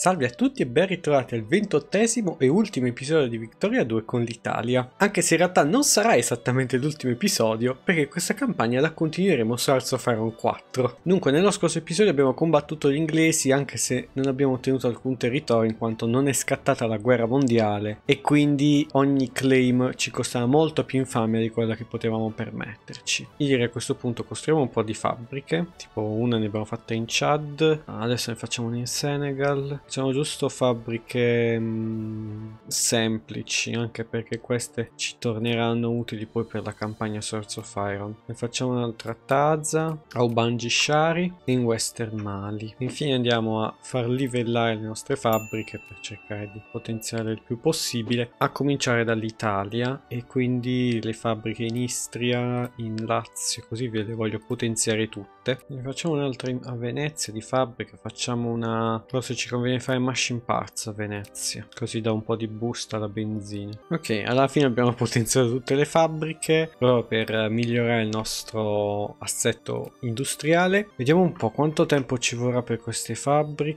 Salve a tutti e ben ritrovati al ventottesimo e ultimo episodio di Victoria 2 con l'Italia. Anche se in realtà non sarà esattamente l'ultimo episodio, perché questa campagna la continueremo su Arts of Iron 4. Dunque, nello scorso episodio abbiamo combattuto gli inglesi, anche se non abbiamo ottenuto alcun territorio, in quanto non è scattata la guerra mondiale, e quindi ogni claim ci costava molto più infamia di quella che potevamo permetterci. Ieri a questo punto costruiamo un po' di fabbriche, tipo una ne abbiamo fatta in Chad, adesso ne facciamo una in Senegal sono giusto fabbriche mh, mm, semplici anche perché queste ci torneranno utili poi per la campagna Source of Iron ne facciamo un'altra tazza Aubangi Shari in Western Mali infine andiamo a far livellare le nostre fabbriche per cercare di potenziare il più possibile a cominciare dall'Italia e quindi le fabbriche in Istria in Lazio così via le voglio potenziare tutte parte. Ne facciamo un'altra a Venezia di fabbrica, facciamo una... forse ci conviene fare machine parts a Venezia, così da un po' di busta alla benzina. Ok, alla fine abbiamo potenziato tutte le fabbriche, proprio per migliorare il nostro assetto industriale. Vediamo un po' quanto tempo ci vorrà per queste fabbriche.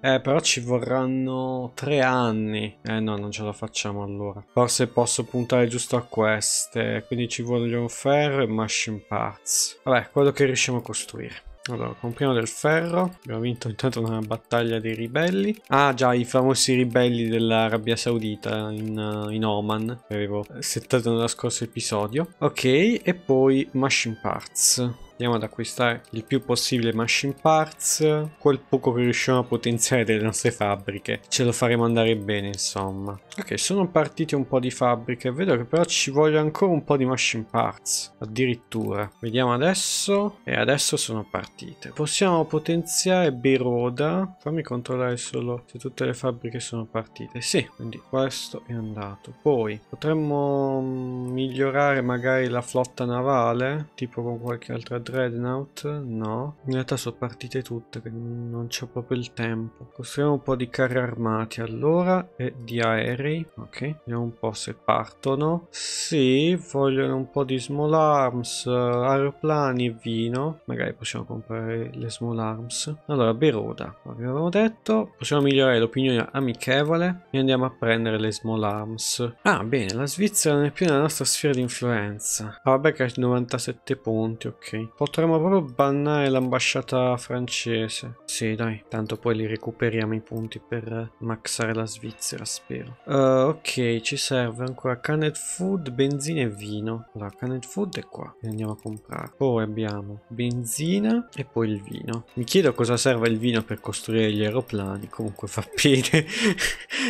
Eh, però ci vorranno tre anni. Eh no, non ce la facciamo allora. Forse posso puntare giusto a queste, quindi ci vogliono ferro e machine parts. Vabbè, quello che riusciamo a costruire costruire. Allora, compriamo del ferro. Abbiamo vinto intanto una battaglia dei ribelli. Ah, già, i famosi ribelli dell'Arabia Saudita in, eh, in Oman, che avevo settato nello scorso episodio. Ok, e poi machine parts andiamo ad acquistare il più possibile machine parts quel poco che riusciamo a potenziare delle nostre fabbriche ce lo faremo andare bene insomma ok sono partite un po' di fabbriche vedo che però ci voglio ancora un po' di machine parts addirittura vediamo adesso e adesso sono partite possiamo potenziare Beroda fammi controllare solo se tutte le fabbriche sono partite sì quindi questo è andato poi potremmo mm, migliorare magari la flotta navale tipo con qualche altra Dreadnought? No. In realtà sono partite tutte, non c'è proprio il tempo. Costruiamo un po' di carri armati allora e di aerei. Ok, vediamo un po' se partono. Sì, vogliono un po' di small arms, eh, aeroplani e vino. Magari possiamo comprare le small arms. Allora, Beroda, come avevamo detto. Possiamo migliorare l'opinione amichevole e andiamo a prendere le small arms. Ah, bene, la Svizzera non è più nella nostra sfera di influenza. Ah, vabbè che ha 97 punti, ok. Potremmo proprio bannare l'ambasciata francese. Sì, dai. Tanto poi li recuperiamo i punti per maxare la Svizzera, spero. Uh, ok, ci serve ancora canned food, benzina e vino. Allora, canned food è qua. E andiamo a comprare. Poi abbiamo benzina e poi il vino. Mi chiedo cosa serve il vino per costruire gli aeroplani. Comunque fa bene.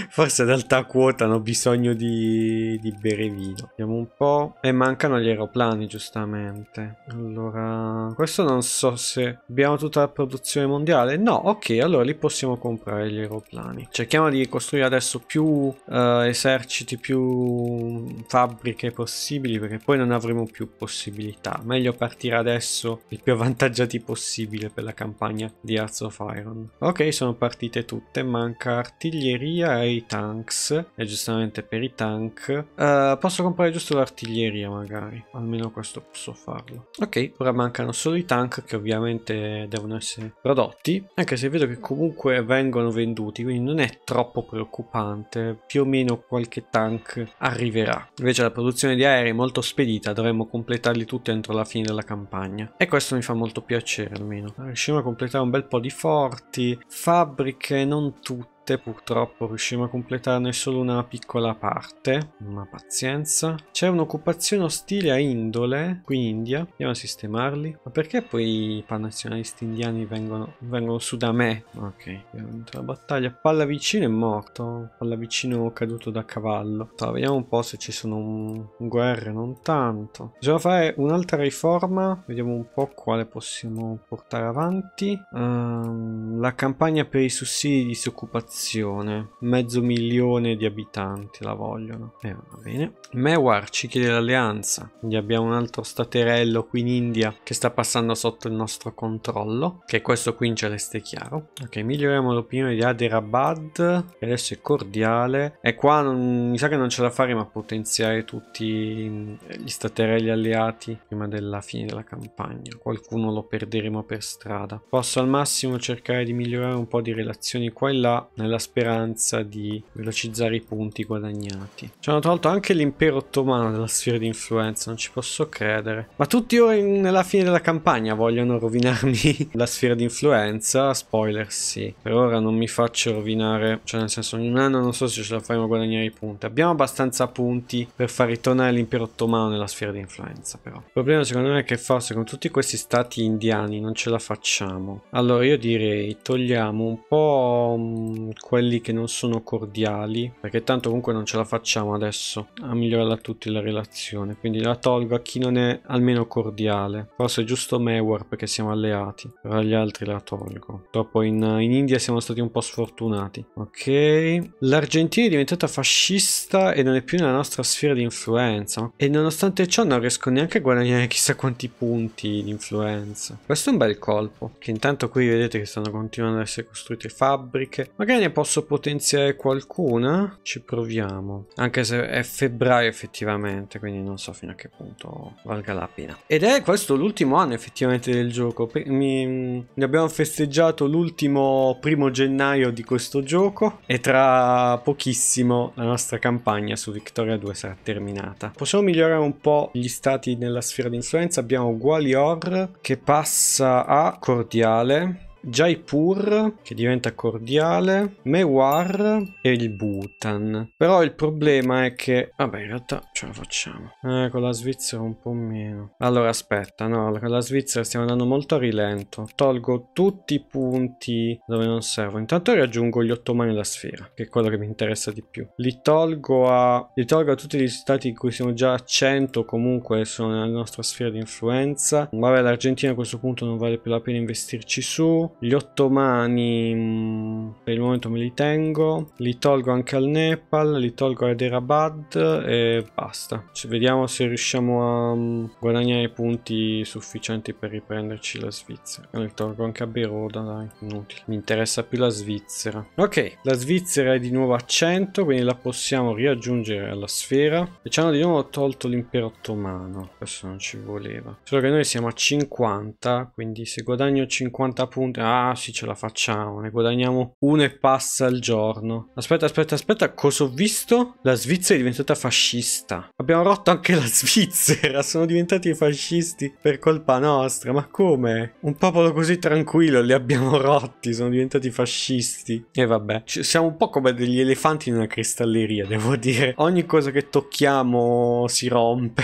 Forse ad alta quota hanno bisogno di, di bere vino. Vediamo un po'. E eh, mancano gli aeroplani, giustamente. Allora questo non so se abbiamo tutta la produzione mondiale. No, ok, allora lì possiamo comprare gli aeroplani. Cerchiamo di costruire adesso più uh, eserciti, più fabbriche possibili, perché poi non avremo più possibilità. Meglio partire adesso il più avvantaggiati possibile per la campagna di Hearts of Iron. Ok, sono partite tutte, manca artiglieria e i tanks. E giustamente per i tank... Uh, posso comprare giusto l'artiglieria magari, almeno questo posso farlo. Ok, ora mancano solo i tank che ovviamente devono essere prodotti, anche se vedo che comunque vengono venduti, quindi non è troppo preoccupante, più o meno qualche tank arriverà. Invece la produzione di aerei è molto spedita, dovremmo completarli tutti entro la fine della campagna. E questo mi fa molto piacere almeno. Riusciamo a completare un bel po' di forti, fabbriche non tutte purtroppo riusciamo a completarne solo una piccola parte ma pazienza c'è un'occupazione ostile a Indole qui in India andiamo a sistemarli ma perché poi i panazionalisti indiani vengono, vengono su da me ok abbiamo vinto la battaglia Pallavicino è morto Pallavicino caduto da cavallo allora, vediamo un po' se ci sono un... guerre non tanto bisogna fare un'altra riforma vediamo un po' quale possiamo portare avanti um, la campagna per i sussidi di disoccupazione popolazione. Mezzo milione di abitanti la vogliono. E eh, va bene. Mewar ci chiede l'alleanza. Quindi abbiamo un altro staterello qui in India che sta passando sotto il nostro controllo. Che questo qui in celeste chiaro. Ok, miglioriamo l'opinione di Aderabad. Che adesso è cordiale. E qua non, mi sa che non ce la faremo a potenziare tutti mm, gli staterelli alleati prima della fine della campagna. Qualcuno lo perderemo per strada. Posso al massimo cercare di migliorare un po' di relazioni qua e là nella speranza di velocizzare i punti guadagnati. Ci hanno tolto anche l'impero ottomano dalla sfera di influenza, non ci posso credere. Ma tutti ora in, nella fine della campagna vogliono rovinarmi la sfera di influenza, spoiler sì. Per ora non mi faccio rovinare, cioè nel senso in un anno non so se ce la faremo guadagnare i punti. Abbiamo abbastanza punti per far ritornare l'impero ottomano nella sfera di influenza però. Il problema secondo me è che forse con tutti questi stati indiani non ce la facciamo. Allora io direi togliamo un po' mm, quelli che non sono cordiali perché tanto comunque non ce la facciamo adesso a migliorarla tutti la relazione quindi la tolgo a chi non è almeno cordiale forse è giusto Mewar perché siamo alleati però agli altri la tolgo purtroppo in, in India siamo stati un po' sfortunati ok l'Argentina è diventata fascista e non è più nella nostra sfera di influenza e nonostante ciò non riesco neanche a guadagnare chissà quanti punti di influenza questo è un bel colpo che intanto qui vedete che stanno continuando ad essere costruite fabbriche magari ne posso potenziare qualcuna? Ci proviamo. Anche se è febbraio effettivamente, quindi non so fino a che punto valga la pena. Ed è questo l'ultimo anno effettivamente del gioco. Mi, ne abbiamo festeggiato l'ultimo primo gennaio di questo gioco e tra pochissimo la nostra campagna su Victoria 2 sarà terminata. Possiamo migliorare un po' gli stati nella sfera di influenza. Abbiamo Gualior che passa a Cordiale Jaipur, che diventa cordiale, Mewar e il Bhutan. Però il problema è che... Vabbè, in realtà ce la facciamo. Eh, con la Svizzera un po' meno. Allora, aspetta, no, con la Svizzera stiamo andando molto a rilento. Tolgo tutti i punti dove non servono. Intanto raggiungo gli ottomani alla sfera, che è quello che mi interessa di più. Li tolgo a... Li tolgo a tutti gli stati in cui siamo già a 100, comunque sono nella nostra sfera di influenza. Vabbè, l'Argentina a questo punto non vale più la pena investirci su. Gli ottomani mm, per il momento me li tengo. Li tolgo anche al Nepal, li tolgo ad Hyderabad e basta. Ci vediamo se riusciamo a mm, guadagnare punti sufficienti per riprenderci la Svizzera. Li tolgo anche a Beroda, dai, inutile. Mi interessa più la Svizzera. Ok, la Svizzera è di nuovo a 100, quindi la possiamo riaggiungere alla sfera. E ci hanno di nuovo tolto l'impero ottomano. Questo non ci voleva. Solo che noi siamo a 50, quindi se guadagno 50 punti... Ah sì ce la facciamo Ne guadagniamo uno e passa al giorno Aspetta aspetta aspetta Cosa ho visto? La Svizzera è diventata fascista Abbiamo rotto anche la Svizzera Sono diventati fascisti per colpa nostra Ma come? Un popolo così tranquillo Li abbiamo rotti Sono diventati fascisti E vabbè C Siamo un po' come degli elefanti in una cristalleria Devo dire Ogni cosa che tocchiamo si rompe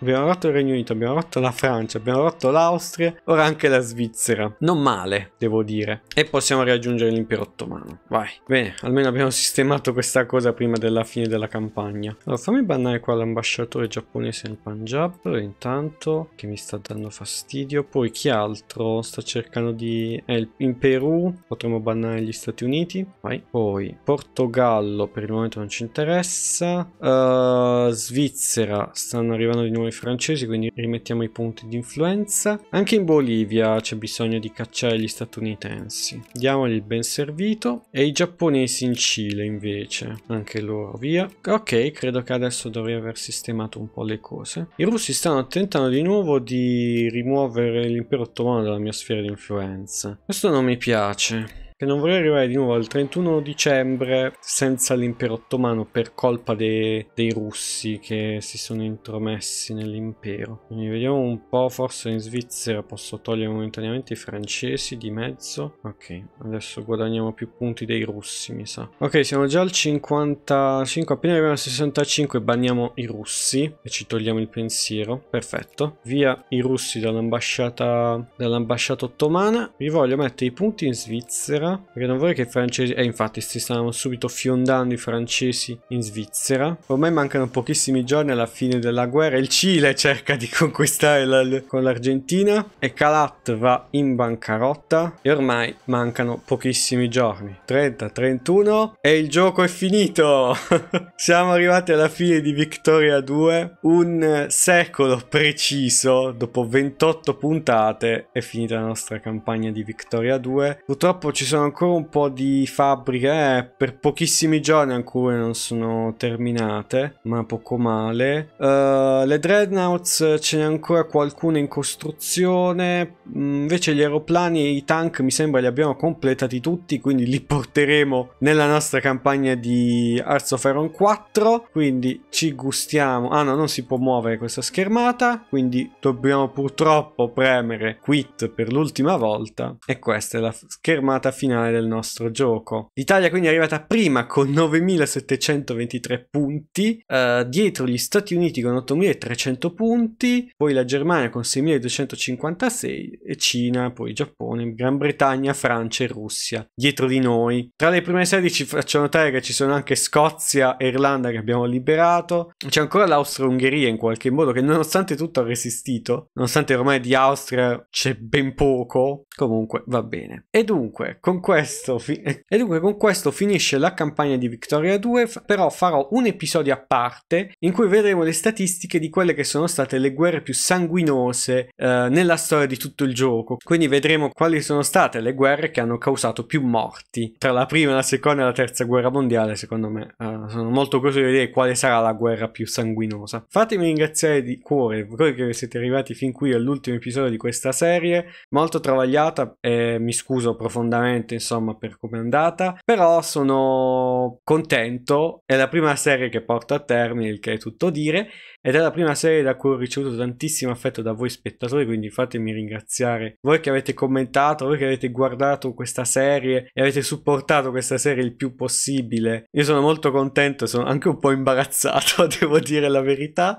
Abbiamo rotto il Regno Unito Abbiamo rotto la Francia Abbiamo rotto l'Austria Ora anche la Svizzera non male devo dire. E possiamo raggiungere l'impero ottomano. Vai. Bene, almeno abbiamo sistemato questa cosa prima della fine della campagna. Allora, fammi bannare qua l'ambasciatore giapponese nel Punjab, intanto, che mi sta dando fastidio. Poi chi altro sta cercando di... Eh, in Perù potremmo bannare gli Stati Uniti. Vai. Poi Portogallo per il momento non ci interessa. Uh, Svizzera, stanno arrivando di nuovo i francesi, quindi rimettiamo i punti di influenza. Anche in Bolivia c'è bisogno di cacciare gli Stati Uniti statunitensi. Diamogli il ben servito. E i giapponesi in Cile invece, anche loro via. Ok, credo che adesso dovrei aver sistemato un po' le cose. I russi stanno tentando di nuovo di rimuovere l'impero ottomano dalla mia sfera di influenza. Questo non mi piace che non vorrei arrivare di nuovo al 31 dicembre senza l'impero ottomano per colpa de dei russi che si sono intromessi nell'impero. Quindi vediamo un po', forse in Svizzera posso togliere momentaneamente i francesi di mezzo. Ok, adesso guadagniamo più punti dei russi, mi sa. Ok, siamo già al 55, appena arriviamo al 65 banniamo i russi e ci togliamo il pensiero. Perfetto. Via i russi dall'ambasciata dall'ambasciata ottomana. Vi voglio mettere i punti in Svizzera perché non vorrei che i francesi... Eh, infatti, si stanno subito fiondando i francesi in Svizzera. Ormai mancano pochissimi giorni alla fine della guerra. Il Cile cerca di conquistare la... con l'Argentina. E Calat va in bancarotta. E ormai mancano pochissimi giorni. 30, 31. E il gioco è finito! Siamo arrivati alla fine di Victoria 2. Un secolo preciso, dopo 28 puntate, è finita la nostra campagna di Victoria 2. Purtroppo ci sono sono ancora un po' di fabbriche eh, per pochissimi giorni ancora non sono terminate, ma poco male. Uh, le dreadnoughts ce n'è ancora qualcuna in costruzione, mm, invece gli aeroplani e i tank mi sembra li abbiamo completati tutti, quindi li porteremo nella nostra campagna di Arts of Iron 4, quindi ci gustiamo. Ah no, non si può muovere questa schermata, quindi dobbiamo purtroppo premere quit per l'ultima volta e questa è la schermata finale finale del nostro gioco. L'Italia quindi è arrivata prima con 9.723 punti, eh, dietro gli Stati Uniti con 8.300 punti, poi la Germania con 6.256 e Cina, poi Giappone, Gran Bretagna, Francia e Russia. Dietro di noi. Tra le prime 16 faccio notare che ci sono anche Scozia e Irlanda che abbiamo liberato. C'è ancora l'Austria-Ungheria in qualche modo che nonostante tutto ha resistito, nonostante ormai di Austria c'è ben poco, comunque va bene. E dunque, con questo fi- e dunque con questo finisce la campagna di Victoria 2, però farò un episodio a parte in cui vedremo le statistiche di quelle che sono state le guerre più sanguinose eh, nella storia di tutto il gioco. Quindi vedremo quali sono state le guerre che hanno causato più morti. Tra la prima, la seconda e la terza guerra mondiale, secondo me, eh, sono molto curioso di vedere quale sarà la guerra più sanguinosa. Fatemi ringraziare di cuore voi che siete arrivati fin qui all'ultimo episodio di questa serie, molto travagliata e mi scuso profondamente contento insomma per come è andata, però sono contento, è la prima serie che porto a termine, il che è tutto dire, ed è la prima serie da cui ho ricevuto tantissimo affetto da voi spettatori, quindi fatemi ringraziare voi che avete commentato, voi che avete guardato questa serie e avete supportato questa serie il più possibile. Io sono molto contento, sono anche un po' imbarazzato, devo dire la verità,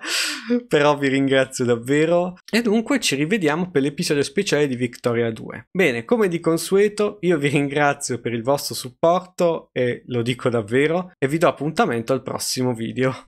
però vi ringrazio davvero. E dunque ci rivediamo per l'episodio speciale di Victoria 2. Bene, come di consueto, io vi ringrazio per il vostro supporto e lo dico davvero e vi do appuntamento al prossimo video.